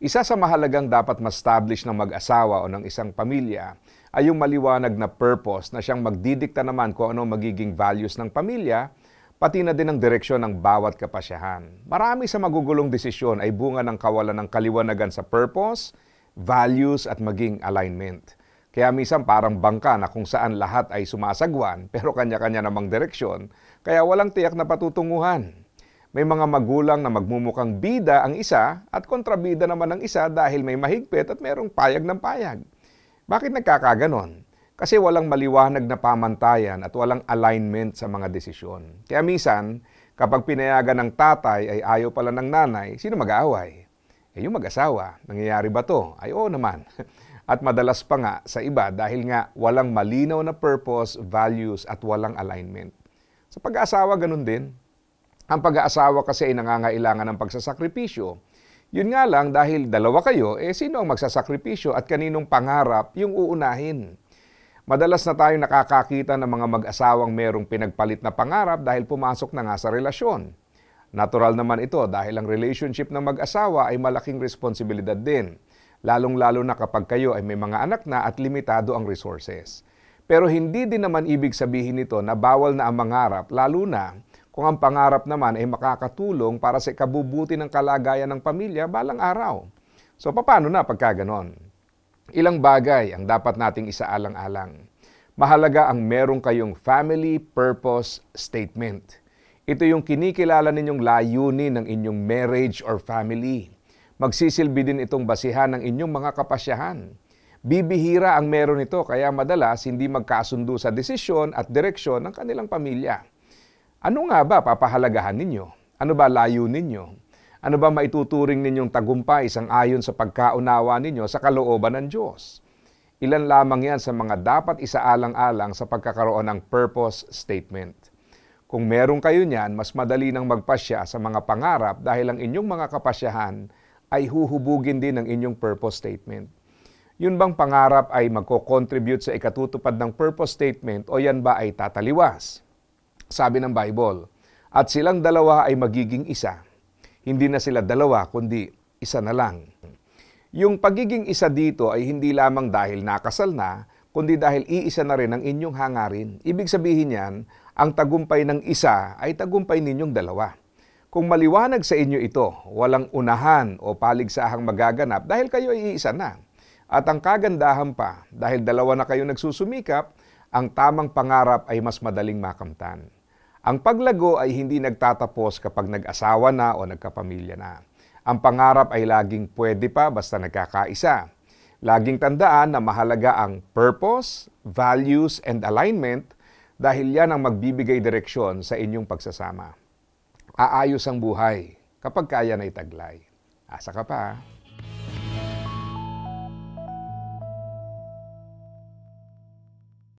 Isa sa mahalagang dapat ma-establish ng mag-asawa o ng isang pamilya ay yung maliwanag na purpose na siyang magdidikta naman kung ano magiging values ng pamilya, pati na din ang direksyon ng bawat kapasyahan. Marami sa magugulong desisyon ay bunga ng kawalan ng kaliwanagan sa purpose, values at maging alignment. Kaya minsan parang bangka na kung saan lahat ay sumasagwan pero kanya-kanya namang direksyon, kaya walang tiyak na patutunguhan. May mga magulang na magmumukhang bida ang isa at kontrabida naman ang isa dahil may mahigpit at mayroong payag ng payag. Bakit nagkakaganon? Kasi walang maliwanag na pamantayan at walang alignment sa mga desisyon. Kaya minsan, kapag pinayagan ng tatay ay ayaw pala ng nanay, sino mag-aaway? Eh yung mag-asawa, nangyayari ba to? Ay oo naman. At madalas pa nga sa iba dahil nga walang malinaw na purpose, values at walang alignment. Sa pag-asawa ganun din. Ang pag-aasawa kasi ay nangangailangan ng pagsasakripisyo. Yun nga lang, dahil dalawa kayo, eh sino ang magsasakripisyo at kaninong pangarap yung uunahin? Madalas na tayo nakakakita ng mga mag-asawang merong pinagpalit na pangarap dahil pumasok na nga sa relasyon. Natural naman ito dahil ang relationship ng mag-asawa ay malaking responsibilidad din, lalong-lalo na kapag kayo ay may mga anak na at limitado ang resources. Pero hindi din naman ibig sabihin nito na bawal na ang mangarap, lalo na kung ang pangarap naman ay makakatulong para sa kabubuti ng kalagayan ng pamilya balang araw. So paano na pagka ganon? Ilang bagay ang dapat nating isaalang-alang. Mahalaga ang merong kayong family purpose statement. Ito yung kinikilala ninyong layunin ng inyong marriage or family. Magsisilbi din itong basihan ng inyong mga kapasyahan. Bibihira ang meron nito kaya madalas hindi magkasundo sa desisyon at direksyon ng kanilang pamilya. Ano nga ba papahalagahan ninyo? Ano ba layo ninyo? Ano ba maituturing ninyong tagumpay isang ayon sa pagkaunawa ninyo sa kalooban ng Diyos? Ilan lamang yan sa mga dapat isaalang-alang sa pagkakaroon ng purpose statement. Kung meron kayo niyan, mas madali nang magpasya sa mga pangarap dahil ang inyong mga kapasyahan ay huhubugin din ng inyong purpose statement. Yun bang pangarap ay magko-contribute sa ikatutupad ng purpose statement o yan ba ay tataliwas? sabi ng Bible. At silang dalawa ay magiging isa. Hindi na sila dalawa, kundi isa na lang. Yung pagiging isa dito ay hindi lamang dahil nakasal na, kundi dahil iisa na rin ang inyong hangarin. Ibig sabihin yan, ang tagumpay ng isa ay tagumpay ninyong dalawa. Kung maliwanag sa inyo ito, walang unahan o paligsahang magaganap dahil kayo ay iisa na. At ang kagandahan pa, dahil dalawa na kayo nagsusumikap, ang tamang pangarap ay mas madaling makamtan. Ang paglago ay hindi nagtatapos kapag nag-asawa na o nagkapamilya na. Ang pangarap ay laging pwede pa basta nagkakaisa. Laging tandaan na mahalaga ang purpose, values, and alignment dahil yan ang magbibigay direksyon sa inyong pagsasama. Aayos ang buhay kapag kaya na itaglay. Asa ka pa.